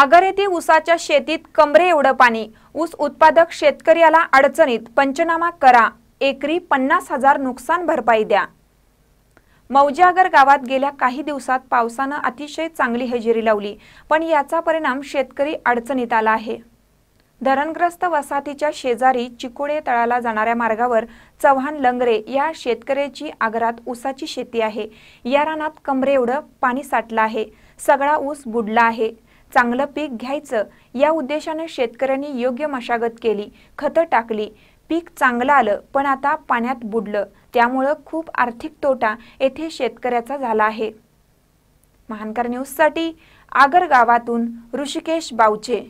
आगर येथे ऊसाच्या शेतीत कमरे एवढं पाणी ऊस उत्पादक शेतकऱ्याला अडचणीत पंचनामा करा एकरी पन्नास हजार नुकसान भरपाई द्या मौजागर गावात गेल्या काही दिवसात पावसानं अतिशय चांगली हजेरी लावली पण याचा परिणाम शेतकरी अडचणीत आला आहे धरणग्रस्त वसाहतीच्या शेजारी चिकोडे तळाला जाणाऱ्या मार्गावर चव्हाण लंगरे या शेतकऱ्याची आगरात ऊसाची शेती आहे या रानात कमरे एवढं पाणी साठलं आहे सगळा ऊस बुडला आहे चांगलं पीक घ्यायचं या उद्देशानं शेतकऱ्यांनी योग्य मशागत केली खतं टाकली पीक चांगलं आलं पण आता पाण्यात बुडलं त्यामुळं खूप आर्थिक तोटा येथे शेतकऱ्याचा झाला आहे महानकर न्यूजसाठी आगर गावातून ऋषिकेश बावचे